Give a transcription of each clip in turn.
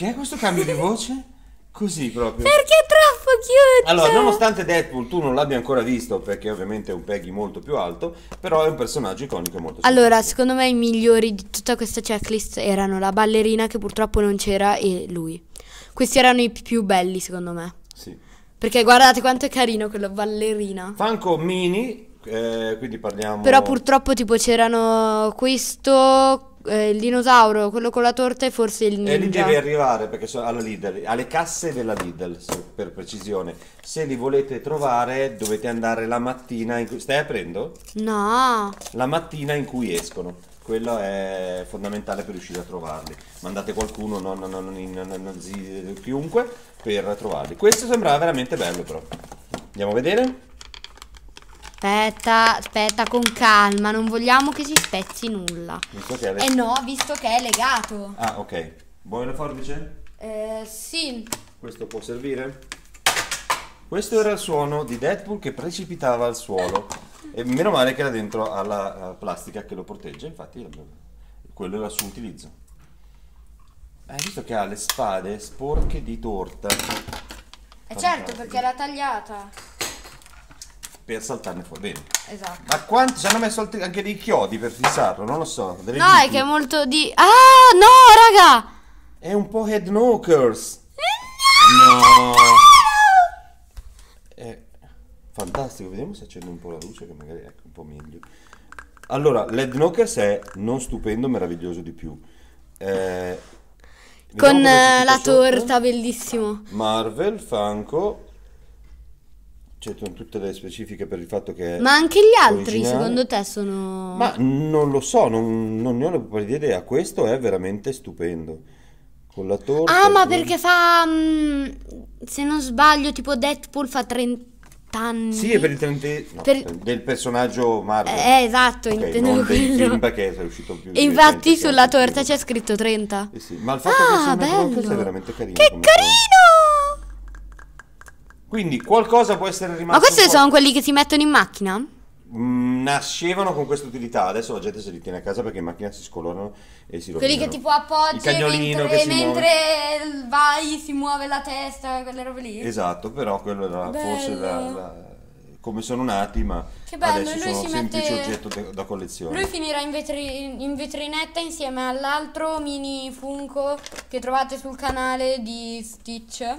Perché questo cambio di voce? Così proprio. Perché è troppo cute! Allora, nonostante Deadpool tu non l'abbia ancora visto, perché ovviamente è un Peggy molto più alto, però è un personaggio iconico e molto Allora, semplice. secondo me i migliori di tutta questa checklist erano la ballerina che purtroppo non c'era e lui. Questi erano i più belli, secondo me. Sì. Perché guardate quanto è carino quello ballerina. Fanco mini, eh, quindi parliamo... Però purtroppo tipo c'erano questo eh, il dinosauro, quello con la torta e forse il ninja. E lì deve arrivare perché sono alla Lidl, alle casse della Lidl per precisione. Se li volete trovare dovete andare la mattina in cui... Stai aprendo? No. La mattina in cui escono. Quello è fondamentale per riuscire a trovarli. Mandate qualcuno, non, non, non, non chiunque, per trovarli. Questo sembrava veramente bello però. Andiamo a vedere. Aspetta, aspetta, con calma, non vogliamo che si spezzi nulla. È... Eh no, visto che è legato. Ah, ok. Vuoi la forbice? Eh, sì. Questo può servire? Questo era il suono di Deadpool che precipitava al suolo. e meno male che era dentro alla eh, plastica che lo protegge, infatti quello era il suo utilizzo. Hai visto che ha le spade sporche di torta. eh certo, perché l'ha tagliata per saltarne fuori bene. Esatto. Ma quanti ci hanno messo anche dei chiodi per fissarlo? Non lo so. no, viti. è che è molto di. Ah, no, raga! È un po' head knockers. No! no. È eh, fantastico. Vediamo se accende un po' la luce, che magari è ecco, un po' meglio. Allora, l'head knockers è non stupendo, meraviglioso di più. Eh, Con eh, la torta, bellissimo. Marvel, Funko cioè, sono tutte le specifiche per il fatto che... Ma anche gli altri originale. secondo te sono... Ma non lo so, non, non ne ho la pari idea, questo è veramente stupendo. Con la torta... Ah, ma perché fa... Mh, mm, se non sbaglio, tipo Deadpool fa 30 anni. Sì, è per il 30 no, per... del personaggio Marvel. Eh, esatto, okay, intendo non quello. Del film che è uscito più di Infatti sulla torta c'è scritto 30. Eh sì, ma il fatto ah, che sia bello. è veramente carino. Che carino! Fa... Quindi qualcosa può essere rimasto. Ma questi sono quelli che si mettono in macchina? Mm, nascevano con questa utilità. Adesso la gente se li tiene a casa perché in macchina si scolorano e si rovinano. Quelli che tipo appoggiano mentre, mentre vai si muove la testa, quelle robe lì. Esatto, però quello era bello. forse la, la, come sono nati, ma che bello, adesso lui sono un semplice oggetto de, da collezione. Lui finirà in, vetri, in vetrinetta insieme all'altro mini Funko che trovate sul canale di Stitch.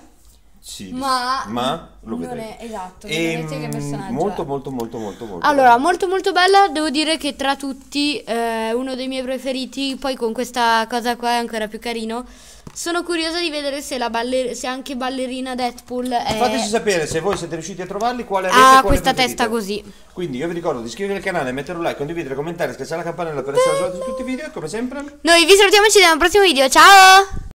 Sì, ma, ma lo vedrete. È, esatto, e, vedrete che ehm, personaggio molto, è. molto molto molto molto Allora, bella. molto molto bella, devo dire che tra tutti eh, uno dei miei preferiti, poi con questa cosa qua è ancora più carino. Sono curiosa di vedere se, baller- se anche ballerina Deadpool è... Fateci sapere se voi siete riusciti a trovarli quale avete Ah, questa preferite. testa così. Quindi io vi ricordo di iscrivervi al canale, mettere un like, condividere, commentare, schiacciare la campanella per essere aggiornati su tutti i video come sempre... Noi vi salutiamo e ci vediamo al prossimo video, ciao!